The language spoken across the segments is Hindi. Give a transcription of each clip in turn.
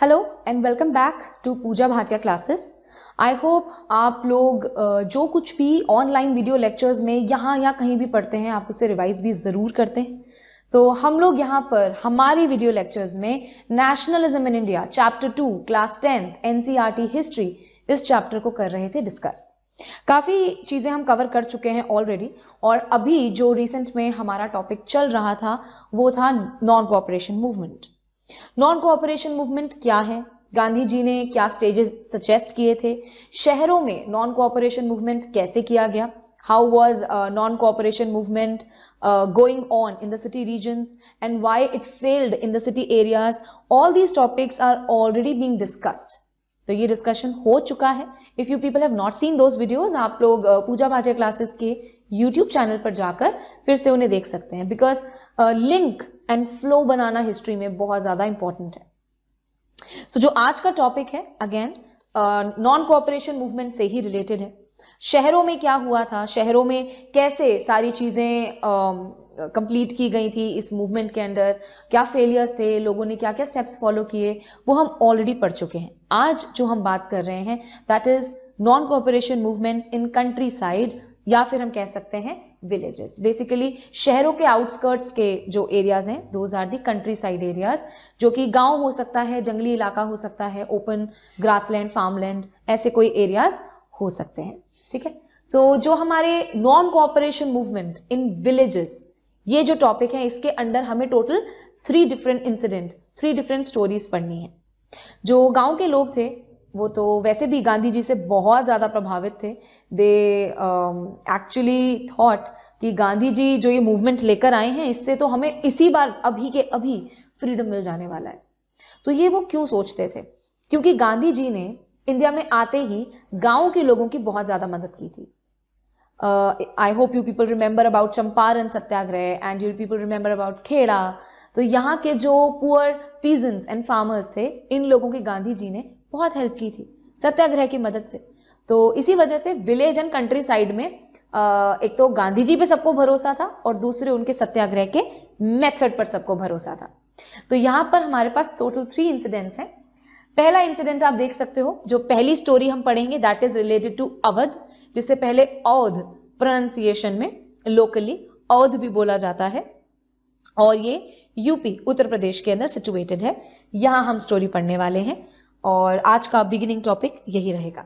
Hello and welcome back to Pooja Bhatia classes I hope आप लोग जो कुछ भी ऑनलाइन वीडियो लेक्चर्स में यहाँ या कहीं भी पढ़ते हैं आप उसे रिवाइज भी ज़रूर करते हैं तो हम लोग यहाँ पर हमारी वीडियो लेक्चर्स में nationalism in India chapter two class tenth NCERT history इस चैप्टर को कर रहे थे डिस्कस काफ़ी चीज़ें हम कवर कर चुके हैं ऑलरेडी और अभी जो रिसेंट में हमारा टॉपिक चल रहा था वो था non cooperation movement non cooperation movement क्या है गांधी जी ने क्या स्टेजेस सजेस्ट किए थे शहरों में नॉन कोऑपरेशन मूवमेंट कैसे किया गया how was non cooperation movement going on in the city regions and why it failed in the city areas all these topics are already being discussed तो ये डिस्कशन हो चुका है if you people have not seen those videos आप लोग uh, पूजा पाठ्य क्लासेस के यूट्यूब चैनल पर जाकर फिर से उन्हें देख सकते हैं बिकॉज लिंक एंड फ्लो बनाना हिस्ट्री में बहुत ज़्यादा इंपॉर्टेंट है सो so, जो आज का टॉपिक है अगेन नॉन कोऑपरेशन मूवमेंट से ही रिलेटेड है शहरों में क्या हुआ था शहरों में कैसे सारी चीज़ें कंप्लीट um, की गई थी इस मूवमेंट के अंदर क्या फेलियर्स थे लोगों ने क्या क्या स्टेप्स फॉलो किए वो हम ऑलरेडी पढ़ चुके हैं आज जो हम बात कर रहे हैं that is non cooperation movement in countryside या फिर हम कह सकते हैं विलेजेस बेसिकली शहरों के आउटस्कर्ट्स के जो एरियाज हैं those are the countryside areas जो कि गांव हो सकता है जंगली इलाका हो सकता है ओपन ग्रासलैंड फार्मलैंड ऐसे कोई एरियाज हो सकते हैं ठीक है तो जो हमारे non cooperation movement in villages ये जो टॉपिक है इसके अंडर हमें total three different incident three different stories पढ़नी है जो गांव के लोग थे वो तो वैसे भी गांधी जी से बहुत ज़्यादा प्रभावित थे दे एक्चुअली थॉट कि गांधी जी जो ये मूवमेंट लेकर आए हैं इससे तो हमें इसी बार अभी के अभी फ्रीडम मिल जाने वाला है तो ये वो क्यों सोचते थे क्योंकि गांधी जी ने इंडिया में आते ही गांव के लोगों की बहुत ज़्यादा मदद की थी I hope you people remember about Champaran Satyagraha and you people remember about Kheda तो यहाँ के जो पुअर पीजन्स एंड फार्मर्स थे इन लोगों की गांधी जी ने बहुत हेल्प की थी सत्याग्रह की मदद से तो इसी वजह से विलेज एंड कंट्री साइड में एक तो गांधी जी पे सबको भरोसा था और दूसरे उनके सत्याग्रह के मेथड पर सबको भरोसा था तो यहां पर हमारे पास टोटल थ्री इंसिडेंट्स हैं पहला इंसिडेंट आप देख सकते हो जो पहली स्टोरी हम पढ़ेंगे that is related to Awadh जिसे पहले औध प्रोनाउंसिएशन में लोकली औध भी बोला जाता है और ये यूपी उत्तर प्रदेश के अंदर सिचुएटेड है यहां हम स्टोरी पढ़ने वाले हैं और आज का बिगिनिंग टॉपिक यही रहेगा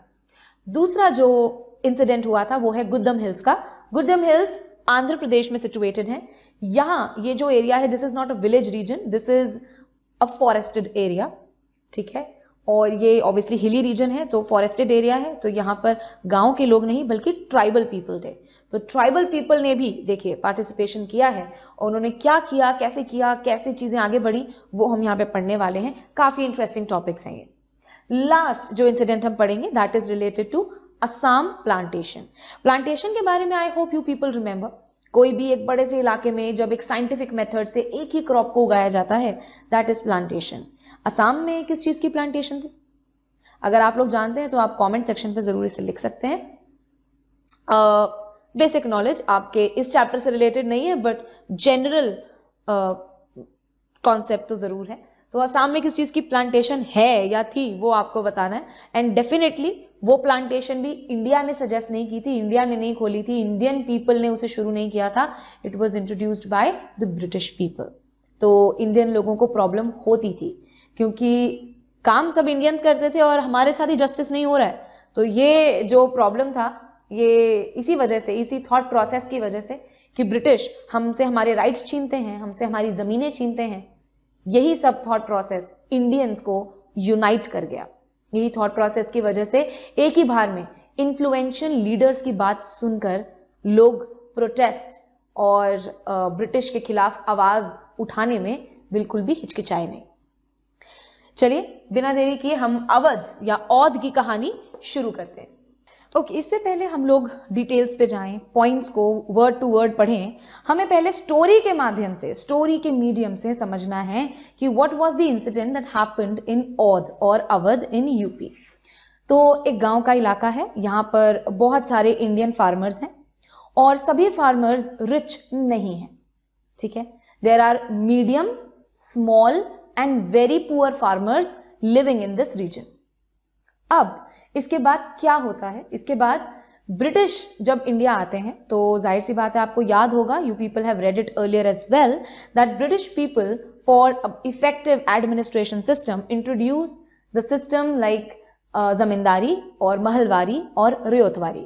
दूसरा जो इंसिडेंट हुआ था वो है गुद्दम हिल्स का गुद्दम हिल्स आंध्र प्रदेश में सिचुएटेड है यहां ये जो एरिया है this is not a village region this is a forested area ठीक है और ये ऑब्वियसली हिली रीजन है तो फॉरेस्टेड एरिया है तो यहां पर गांव के लोग नहीं बल्कि ट्राइबल पीपल थे तो ट्राइबल पीपल ने भी देखिए पार्टिसिपेशन किया है और उन्होंने क्या किया कैसे किया कैसे चीज़ें आगे बढ़ी वो हम यहाँ पे पढ़ने वाले हैं काफ़ी इंटरेस्टिंग टॉपिक्स हैं ये लास्ट जो इंसिडेंट हम पढ़ेंगे that is related to Assam plantation plantation के बारे में I hope you people remember कोई भी एक बड़े से इलाके में जब एक साइंटिफिक मेथड से एक ही क्रॉप को उगाया जाता है दैट इज प्लांटेशन असम में किस चीज़ की प्लांटेशन थी अगर आप लोग जानते हैं तो आप कमेंट सेक्शन पे ज़रूर इसे लिख सकते हैं बेसिक uh, नॉलेज आपके इस चैप्टर से रिलेटेड नहीं है बट जनरल कॉन्सेप्ट तो ज़रूर है तो आसाम में किस चीज़ की प्लांटेशन है या थी वो आपको बताना है एंड डेफिनेटली वो प्लांटेशन भी इंडिया ने सजेस्ट नहीं की थी इंडिया ने नहीं खोली थी इंडियन पीपल ने उसे शुरू नहीं किया था it was introduced by the British people तो इंडियन लोगों को प्रॉब्लम होती थी क्योंकि काम सब इंडियंस करते थे और हमारे साथ ही जस्टिस नहीं हो रहा है तो ये जो प्रॉब्लम था ये इसी वजह से इसी थॉट प्रोसेस की वजह से कि ब्रिटिश हमसे हमारे राइट्स छीनते हैं हमसे हमारी ज़मीनें छीनते हैं यही सब थॉट प्रोसेस इंडियंस को यूनाइट कर गया यही थॉट प्रोसेस की वजह से एक ही बार में इन्फ्लुएंशियल लीडर्स की बात सुनकर लोग प्रोटेस्ट और ब्रिटिश के खिलाफ आवाज उठाने में बिल्कुल भी हिचकिचाए नहीं चलिए बिना देरी किए हम अवध या औध की कहानी शुरू करते हैं ओके okay, इससे पहले हम लोग डिटेल्स पे जाएं पॉइंट्स को वर्ड टू वर्ड पढ़ें हमें पहले स्टोरी के माध्यम से स्टोरी के मीडियम से समझना है कि what was the incident that happened in Oudh और अवध इन यूपी तो एक गांव का इलाका है यहाँ पर बहुत सारे इंडियन फार्मर्स हैं और सभी फार्मर्स रिच नहीं हैं ठीक है there are medium small and very poor farmers living in this region अब इसके बाद क्या होता है इसके बाद ब्रिटिश जब इंडिया आते हैं तो जाहिर सी बात है आपको याद होगा you people have read it earlier as well that British people for effective administration system introduce the system like zamindari और महलवारी और रियोतवारी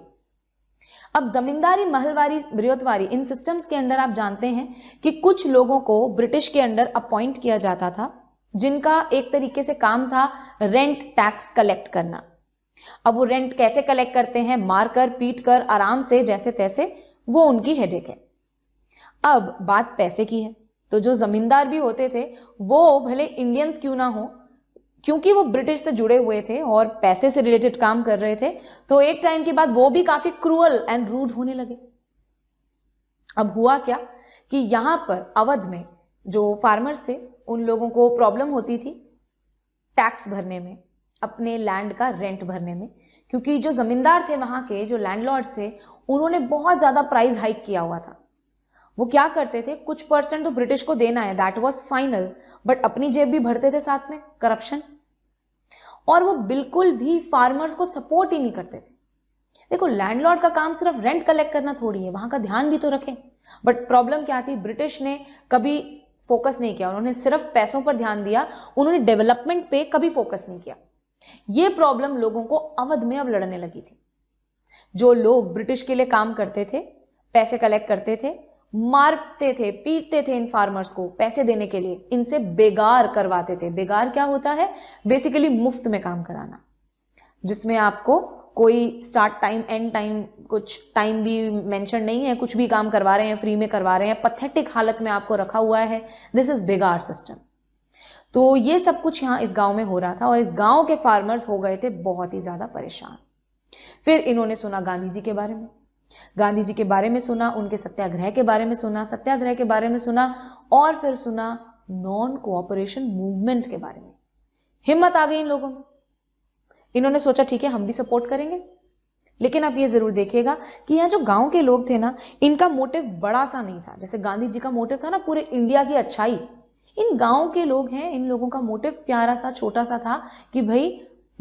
अब जमींदारी महलवारी रियोतवारी इन सिस्टम्स के अंदर आप जानते हैं कि कुछ लोगों को ब्रिटिश के अंडर अपॉइंट किया जाता था जिनका एक तरीके से काम था रेंट टैक्स कलेक्ट करना अब वो रेंट कैसे कलेक्ट करते हैं मारकर पीट कर आराम से जैसे तैसे वो उनकी हेडेक है अब बात पैसे की है तो जो जमींदार भी होते थे वो भले इंडियंस क्यों ना हो क्योंकि वो ब्रिटिश से जुड़े हुए थे और पैसे से रिलेटेड काम कर रहे थे तो एक टाइम के बाद वो भी काफी क्रूअल एंड रूड होने लगे अब हुआ क्या कि यहां पर अवध में जो फार्मर्स थे उन लोगों को प्रॉब्लम होती थी टैक्स भरने में अपने लैंड का रेंट भरने में क्योंकि जो ज़मींदार थे वहां के जो लैंडलॉर्ड थे उन्होंने बहुत ज़्यादा प्राइस हाइक किया हुआ था वो क्या करते थे कुछ परसेंट तो ब्रिटिश को देना है दैट वॉज फाइनल बट अपनी जेब भी भरते थे साथ में करप्शन और वो बिल्कुल भी फार्मर्स को सपोर्ट ही नहीं करते थे देखो लैंडलॉर्ड का काम सिर्फ रेंट कलेक्ट करना थोड़ी है वहां का ध्यान भी तो रखें बट प्रॉब्लम क्या थी ब्रिटिश ने कभी फोकस नहीं किया उन्होंने सिर्फ पैसों पर ध्यान दिया उन्होंने डेवलपमेंट पे कभी फोकस नहीं किया ये प्रॉब्लम लोगों को अवध में अब लड़ने लगी थी जो लोग ब्रिटिश के लिए काम करते थे पैसे कलेक्ट करते थे मारते थे पीटते थे इन फार्मर्स को पैसे देने के लिए इनसे बेगार करवाते थे बेगार क्या होता है बेसिकली मुफ्त में काम कराना जिसमें आपको कोई स्टार्ट टाइम एंड टाइम कुछ टाइम भी मेंशन नहीं है कुछ भी काम करवा रहे हैं फ्री में करवा रहे हैं पथेटिक हालत में आपको रखा हुआ है दिस इज बेगार सिस्टम तो ये सब कुछ यहाँ इस गांव में हो रहा था और इस गांव के फार्मर्स हो गए थे बहुत ही ज़्यादा परेशान फिर इन्होंने सुना गांधी जी के बारे में गांधी जी के बारे में सुना उनके सत्याग्रह के बारे में सुना सत्याग्रह के बारे में सुना और फिर सुना नॉन कोऑपरेशन मूवमेंट के बारे में हिम्मत आ गई इन लोगों में इन्होंने सोचा ठीक है हम भी सपोर्ट करेंगे लेकिन आप ये जरूर देखिएगा कि यहाँ जो गांव के लोग थे ना इनका मोटिव बड़ा सा नहीं था जैसे गांधी जी का मोटिव था ना पूरे इंडिया की अच्छाई इन गांव के लोग हैं इन लोगों का मोटिव प्यारा सा छोटा सा था कि भाई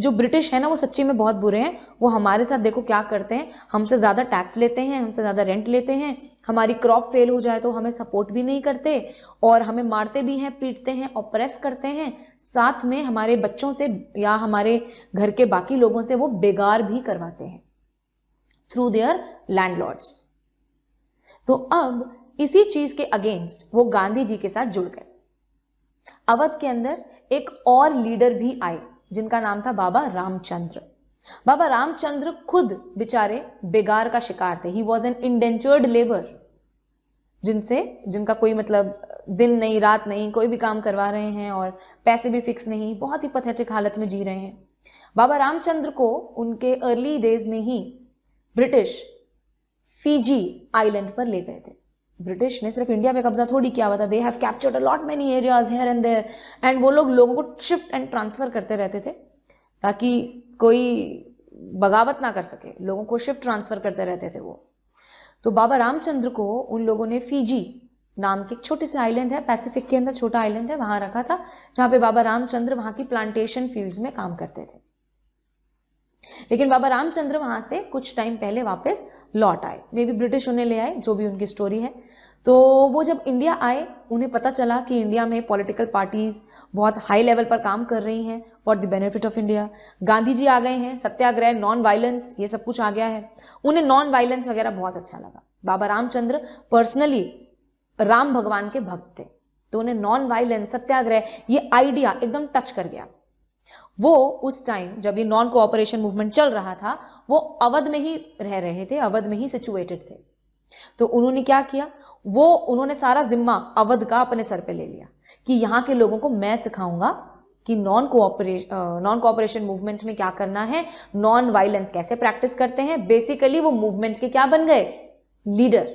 जो ब्रिटिश है ना वो सच्ची में बहुत बुरे हैं वो हमारे साथ देखो क्या करते हैं हमसे ज़्यादा टैक्स लेते हैं हमसे ज़्यादा रेंट लेते हैं हमारी क्रॉप फेल हो जाए तो हमें सपोर्ट भी नहीं करते और हमें मारते भी हैं पीटते हैं ऑपरेस करते हैं साथ में हमारे बच्चों से या हमारे घर के बाकी लोगों से वो बेगार भी करवाते हैं थ्रू देयर लैंडलॉर्ड्स तो अब इसी चीज के अगेंस्ट वो गांधी जी के साथ जुड़ गए अवध के अंदर एक और लीडर भी आए जिनका नाम था बाबा रामचंद्र बाबा रामचंद्र खुद बेचारे बेगार का शिकार थे he was an indentured labour जिनसे जिनका कोई मतलब दिन नहीं रात नहीं कोई भी काम करवा रहे हैं और पैसे भी फिक्स नहीं बहुत ही पथेटिक हालत में जी रहे हैं बाबा रामचंद्र को उनके अर्ली डेज में ही ब्रिटिश फीजी आइलैंड पर ले गए थे ब्रिटिश ने सिर्फ इंडिया में कब्जा थोड़ी किया हुआ था they have captured a lot many areas here and there and वो लोग लोगों को शिफ्ट एंड ट्रांसफर करते रहते थे ताकि कोई बगावत ना कर सके लोगों को शिफ्ट ट्रांसफर करते रहते थे वो तो बाबा रामचंद्र को उन लोगों ने फीजी नाम के एक छोटे से आइलैंड है पैसिफिक के अंदर छोटा आइलैंड है वहां रखा था जहां पे बाबा रामचंद्र वहां की प्लांटेशन फील्ड्स में काम करते थे लेकिन बाबा रामचंद्र वहां से कुछ टाइम पहले वापस लौट आए मे भी ब्रिटिश उन्हें ले आए जो भी उनकी स्टोरी है तो वो जब इंडिया आए उन्हें पता चला कि इंडिया में पॉलिटिकल पार्टीज बहुत हाई लेवल पर काम कर रही हैं for the benefit of India Gandhi ji आ गए हैं सत्याग्रह नॉन वायलेंस ये सब कुछ आ गया है उन्हें नॉन वायलेंस वगैरह बहुत अच्छा लगा बाबा रामचंद्र पर्सनली राम भगवान के भक्त थे तो उन्हें नॉन वायलेंस सत्याग्रह ये आइडिया एकदम टच कर गया वो उस टाइम जब ये नॉन कोऑपरेशन मूवमेंट चल रहा था वो अवध में ही रह रहे थे अवध में ही सिचुएटेड थे तो उन्होंने क्या किया वो उन्होंने सारा जिम्मा अवध का अपने सर पे ले लिया कि यहां के लोगों को मैं सिखाऊंगा कि non cooperation non cooperation movement में क्या करना है नॉन वायलेंस कैसे प्रैक्टिस करते हैं बेसिकली वो मूवमेंट के क्या बन गए लीडर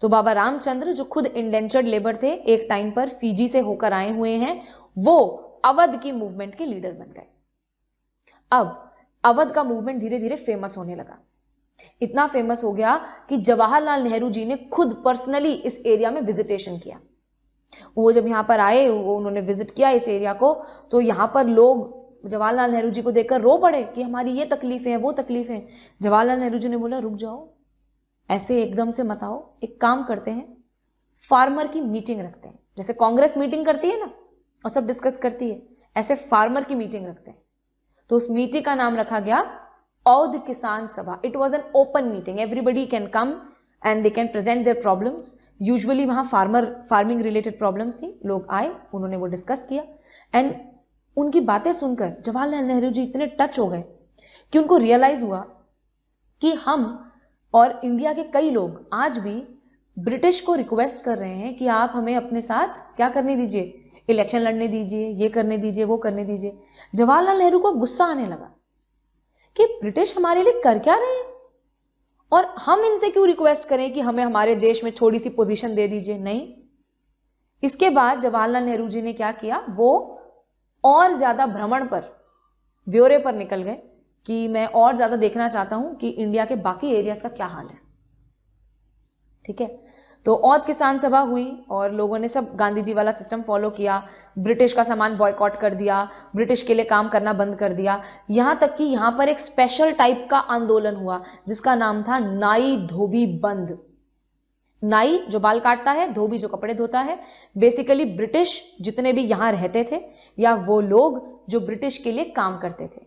तो बाबा रामचंद्र जो खुद इंडेंचर्ड लेबर थे एक टाइम पर फीजी से होकर आए हुए हैं वो अवध की मूवमेंट के लीडर बन गए अब अवध का मूवमेंट धीरे धीरे फेमस होने लगा इतना फेमस हो गया कि जवाहरलाल नेहरू जी ने खुद पर्सनली इस एरिया में विजिटेशन किया वो जब यहां पर आए वो उन्होंने विजिट किया इस एरिया को तो यहां पर लोग जवाहरलाल नेहरू जी को देखकर रो पड़े कि हमारी ये तकलीफें हैं वो तकलीफें जवाहरलाल नेहरू जी ने बोला रुक जाओ ऐसे एकदम से मत आओ एक काम करते हैं फार्मर की मीटिंग रखते हैं जैसे कांग्रेस मीटिंग करती है ना और सब डिस्कस करती है ऐसे फार्मर की मीटिंग रखते हैं तो उस मीटिंग का नाम रखा गया Oudh Kisan Sabha it was an open meeting everybody can come and they can present their problems usually वहां फार्मर फार्मिंग रिलेटेड प्रॉब्लम थी लोग आए उन्होंने वो डिस्कस किया एंड उनकी बातें सुनकर जवाहरलाल नेहरू जी इतने टच हो गए कि उनको रियलाइज हुआ कि हम और इंडिया के कई लोग आज भी ब्रिटिश को रिक्वेस्ट कर रहे हैं कि आप हमें अपने साथ क्या करने दीजिए इलेक्शन लड़ने दीजिए ये करने दीजिए वो करने दीजिए जवाहरलाल नेहरू को गुस्सा आने लगा कि ब्रिटिश हमारे लिए कर क्या रहे और हम इनसे क्यों रिक्वेस्ट करें कि हमें हमारे देश में थोड़ी सी पोजीशन दे दीजिए नहीं इसके बाद जवाहरलाल नेहरू जी ने क्या किया वो और ज्यादा भ्रमण पर ब्यौरे पर निकल गए कि मैं और ज्यादा देखना चाहता हूं कि इंडिया के बाकी एरियाज का क्या हाल है ठीक है तो औद किसान सभा हुई और लोगों ने सब गांधी जी वाला सिस्टम फॉलो किया ब्रिटिश का सामान बॉयकॉट कर दिया ब्रिटिश के लिए काम करना बंद कर दिया यहाँ तक कि यहाँ पर एक स्पेशल टाइप का आंदोलन हुआ जिसका नाम था नाई धोबी बंद नाई जो बाल काटता है धोबी जो कपड़े धोता है बेसिकली ब्रिटिश जितने भी यहाँ रहते थे या वो लोग जो ब्रिटिश के लिए काम करते थे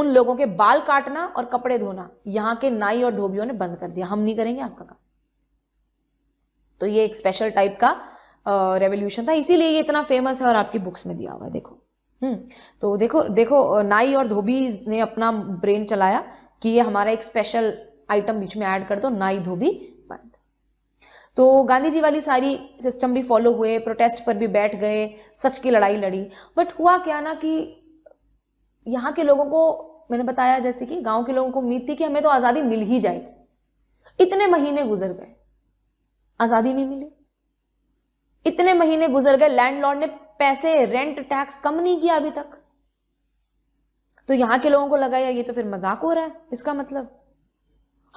उन लोगों के बाल काटना और कपड़े धोना यहाँ के नाई और धोबियों ने बंद कर दिया हम नहीं करेंगे आपका काम तो ये एक स्पेशल टाइप का रेवोल्यूशन था इसीलिए ये इतना फेमस है और आपकी बुक्स में दिया हुआ है देखो हम्म तो देखो देखो नाई और धोबी ने अपना ब्रेन चलाया कि ये हमारा एक स्पेशल आइटम बीच में ऐड कर दो नाई धोबी बंद तो गांधी जी वाली सारी सिस्टम भी फॉलो हुए प्रोटेस्ट पर भी बैठ गए सच की लड़ाई लड़ी बट हुआ क्या ना कि यहाँ के लोगों को मैंने बताया जैसे कि गांव के लोगों को उम्मीद थी कि हमें तो आज़ादी मिल ही जाएगी इतने महीने गुजर गए आजादी नहीं मिली इतने महीने गुजर गए लैंडलॉर्ड ने पैसे रेंट टैक्स कम नहीं किया अभी तक तो यहां के लोगों को लगा ये तो फिर मजाक हो रहा है इसका मतलब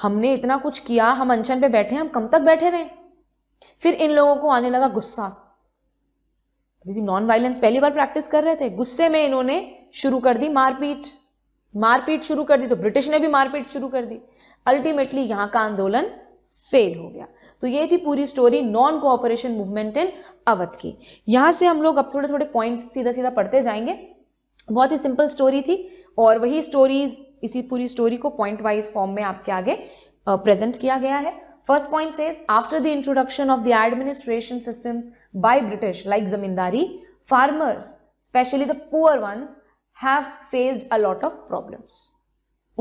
हमने इतना कुछ किया हम अनशन पे बैठे हम कम तक बैठे रहे फिर इन लोगों को आने लगा गुस्सा क्योंकि नॉन वायलेंस पहली बार प्रैक्टिस कर रहे थे गुस्से में इन्होंने शुरू कर दी मारपीट मारपीट शुरू कर दी तो ब्रिटिश ने भी मारपीट शुरू कर दी अल्टीमेटली यहां का आंदोलन फेल हो गया तो ये थी पूरी story non cooperation movement in Awadh की यहां से हम लोग अब थोड़े थोड़े पॉइंट्स सीधा सीधा पढ़ते जाएंगे बहुत ही सिंपल स्टोरी थी और वही स्टोरीज इसी पूरी स्टोरी को पॉइंट वाइज फॉर्म में आपके आगे प्रेजेंट किया गया है first point is after the introduction of the administration system by British like zamindari farmers specially the poor ones, have faced a lot of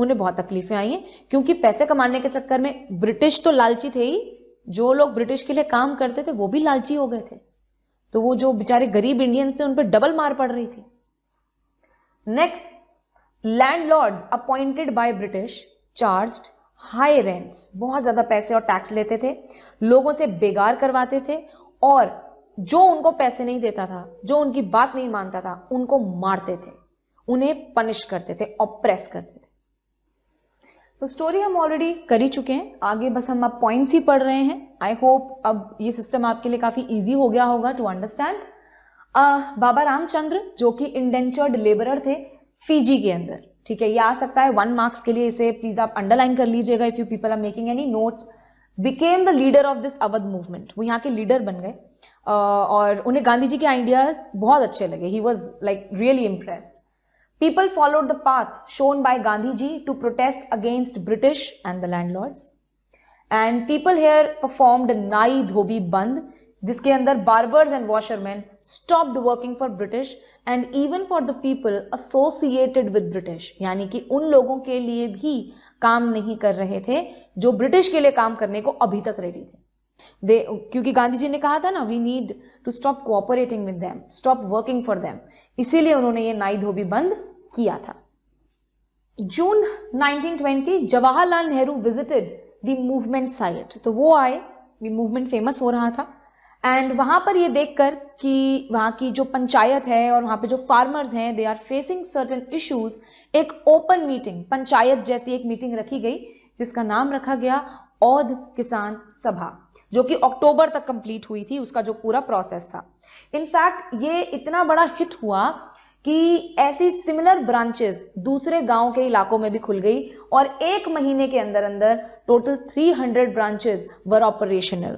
उन्हें बहुत तकलीफें आई हैं क्योंकि पैसे कमाने के चक्कर में ब्रिटिश तो लालची थे ही जो लोग ब्रिटिश के लिए काम करते थे वो भी लालची हो गए थे तो वो जो बेचारे गरीब इंडियंस थे उन पर डबल मार पड़ रही थी next lord appointed by British charge high rents बहुत ज्यादा पैसे और टैक्स लेते थे लोगों से बेगार करवाते थे और जो उनको पैसे नहीं देता था जो उनकी बात नहीं मानता था उनको मारते थे उन्हें पनिश करते थे ऑप्रेस करते थे तो स्टोरी हम ऑलरेडी कर ही चुके हैं आगे बस हम आप पॉइंट्स ही पढ़ रहे हैं आई होप अब ये सिस्टम आपके लिए काफ़ी ईजी हो गया होगा टू अंडरस्टैंड बाबा रामचंद्र जो कि इंडेंचर्ड लेबरर थे फीजी के अंदर ठीक है ये आ सकता है वन मार्क्स के लिए इसे प्लीज आप अंडरलाइन कर लीजिएगा if you people are making any notes became the leader of this Awadh movement वो यहाँ के लीडर बन गए uh, और उन्हें गांधी जी के आइडियाज बहुत अच्छे लगे he was like really impressed People followed the path shown by gandhi ji to protest against British and the landlords. And people here performed Nai Dhobi Band, jiske andar barbers and washermen stopped working for british and even for the people associated with british yani ki un logon ke liye bhi kaam nahi kar rahe the jo british ke liye kaam karne ko abhi tak ready the they क्योंकि गांधी जी ने कहा था ना we need to stop cooperating with them stop working for them इसीलिए उन्होंने ये नाई धोबी बंद किया था June 1920 Jawaharlal Nehru visited the movement site तो वो आए मूवमेंट फेमस हो रहा था एंड वहां पर ये देखकर कि वहां की जो पंचायत है और वहां पे जो फार्मर्स हैं they are facing certain issues एक ओपन मीटिंग पंचायत जैसी एक मीटिंग रखी गई जिसका नाम रखा गया औध किसान सभा जो कि अक्टूबर तक कंप्लीट हुई थी उसका जो पूरा प्रोसेस था इनफैक्ट ये इतना बड़ा हिट हुआ कि ऐसी सिमिलर ब्रांचेस दूसरे गांव के इलाकों में भी खुल गई और एक महीने के अंदर अंदर टोटल 300 ब्रांचेस वर ऑपरेशनल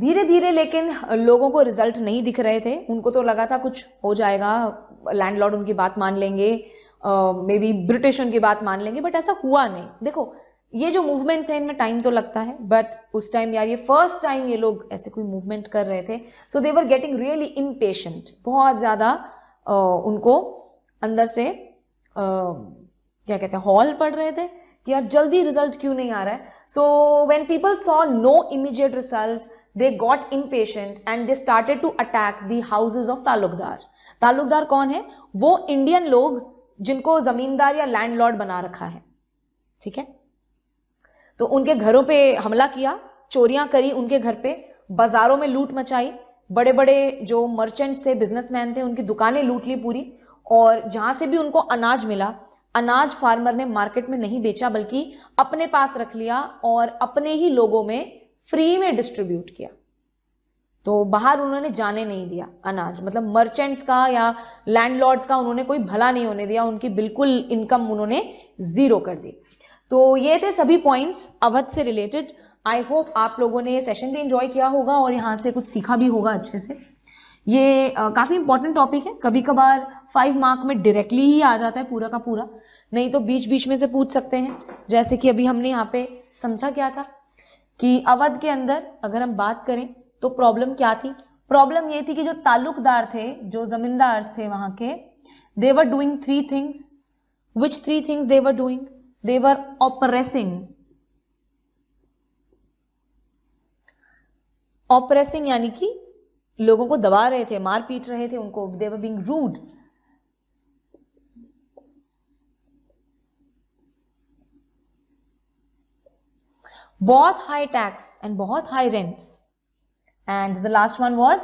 धीरे धीरे लेकिन लोगों को रिजल्ट नहीं दिख रहे थे उनको तो लगा था कुछ हो जाएगा लैंडलॉर्ड उनकी बात मान लेंगे मे बी ब्रिटिश उनकी बात मान लेंगे बट ऐसा हुआ नहीं देखो ये जो मूवमेंट्स हैं इनमें टाइम तो लगता है बट उस टाइम यार ये फर्स्ट टाइम ये लोग ऐसे कोई मूवमेंट कर रहे थे so they were getting really impatient बहुत ज़्यादा उनको अंदर से आ, क्या कहते हैं हॉल पड़ रहे थे कि यार जल्दी रिजल्ट क्यों नहीं आ रहा है so when people saw no immediate result they got impatient and they started to attack the houses of talukdar talukdar कौन है वो इंडियन लोग जिनको जमींदार या लैंडलॉर्ड बना रखा है ठीक है तो उनके घरों पे हमला किया चोरियां करी उनके घर पे बाजारों में लूट मचाई बड़े बड़े जो मर्चेंट्स थे बिजनेसमैन थे उनकी दुकानें लूट ली पूरी और जहां से भी उनको अनाज मिला अनाज फार्मर ने मार्केट में नहीं बेचा बल्कि अपने पास रख लिया और अपने ही लोगों में फ्री में डिस्ट्रीब्यूट किया तो बाहर उन्होंने जाने नहीं दिया अनाज मतलब मर्चेंट्स का या लैंडलॉर्ड्स का उन्होंने कोई भला नहीं होने दिया उनकी बिल्कुल इनकम उन्होंने जीरो कर दी तो ये थे सभी पॉइंट्स अवध से रिलेटेड आई होप आप लोगों ने सेशन भी इंजॉय किया होगा और यहाँ से कुछ सीखा भी होगा अच्छे से ये आ, काफी इंपॉर्टेंट टॉपिक है कभी कभार फाइव मार्क में डायरेक्टली ही आ जाता है पूरा का पूरा नहीं तो बीच बीच में से पूछ सकते हैं जैसे कि अभी हमने यहाँ पे समझा क्या था कि अवध के अंदर अगर हम बात करें तो प्रॉब्लम क्या थी प्रॉब्लम ये थी कि जो ताल्लुकदार थे जो जमींदार थे वहां के they were doing three things which three things they were doing they were oppressing oppressing यानी कि लोगों को दबा रहे थे मार पीट रहे थे उनको दे वर बीइंग रूड बहुत हाई टैक्स एंड बहुत high rents and the last one was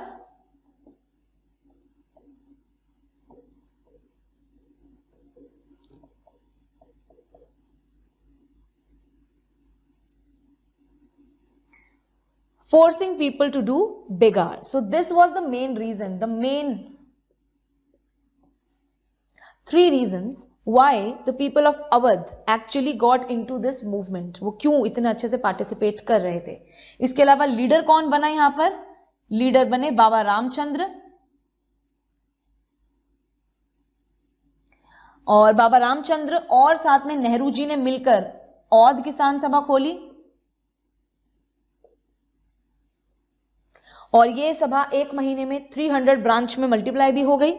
forcing people to do bigger. So this was the main reason, the main three reasons why the people of awadh actually got into this movement. wo क्यों itne acche se participate kar rahe the iske alawa leader kon bana yahan par leader bane baba ramchandra और बाबा रामचंद्र और साथ में नेहरू जी ने मिलकर औध किसान सभा खोली और ये सभा एक महीने में 300 ब्रांच में मल्टीप्लाई भी हो गई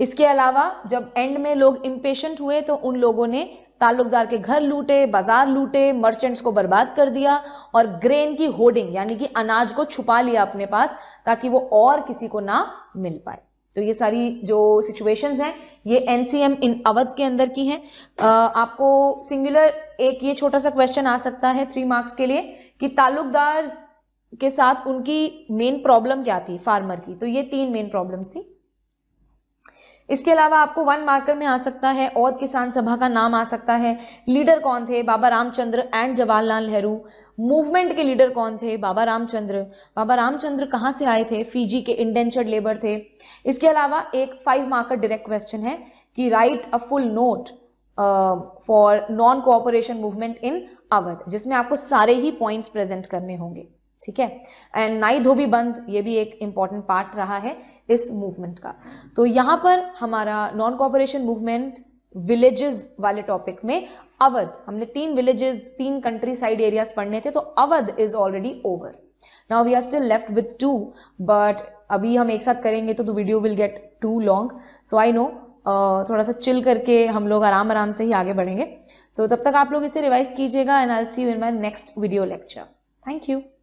इसके अलावा जब एंड में लोग इम्पेशेंट हुए तो उन लोगों ने ताल्लुकदार के घर लूटे बाजार लूटे मर्चेंट्स को बर्बाद कर दिया और ग्रेन की होर्डिंग यानी कि अनाज को छुपा लिया अपने पास ताकि वो और किसी को ना मिल पाए तो ये सारी जो सिचुएशंस हैं ये एनसीएम इन अवध के अंदर की हैं आपको सिंगुलर एक ये छोटा सा क्वेश्चन आ सकता है थ्री मार्क्स के लिए कि ताल्लुकदार के साथ उनकी मेन प्रॉब्लम क्या थी फार्मर की तो ये तीन मेन प्रॉब्लम्स थी इसके अलावा आपको वन मार्कर में आ सकता है और किसान सभा का नाम आ सकता है लीडर कौन थे बाबा रामचंद्र एंड जवाहरलाल नेहरू मूवमेंट के लीडर कौन थे बाबा रामचंद्र बाबा रामचंद्र कहाँ से आए थे फीजी के इंडेंचर्ड लेबर थे इसके अलावा एक फाइव मार्कर डायरेक्ट क्वेश्चन है कि write a full note for non cooperation movement in Awadh जिसमें आपको सारे ही पॉइंट्स प्रेजेंट करने होंगे ठीक है एंड नाई धोबी बंद ये भी एक इंपॉर्टेंट पार्ट रहा है इस मूवमेंट का तो यहां पर हमारा नॉन कॉपरेशन मूवमेंट विलेजेस वाले टॉपिक में अवध हमने तीन विलेजेस तीन कंट्री साइड एरियाज पढ़ने थे तो Awadh is already over now we are still left with two but अभी हम एक साथ करेंगे तो video will get too long so I know थोड़ा सा चिल करके हम लोग आराम आराम से ही आगे बढ़ेंगे तो तब तक आप लोग इसे रिवाइज कीजिएगा and I see you in my next video lecture thank you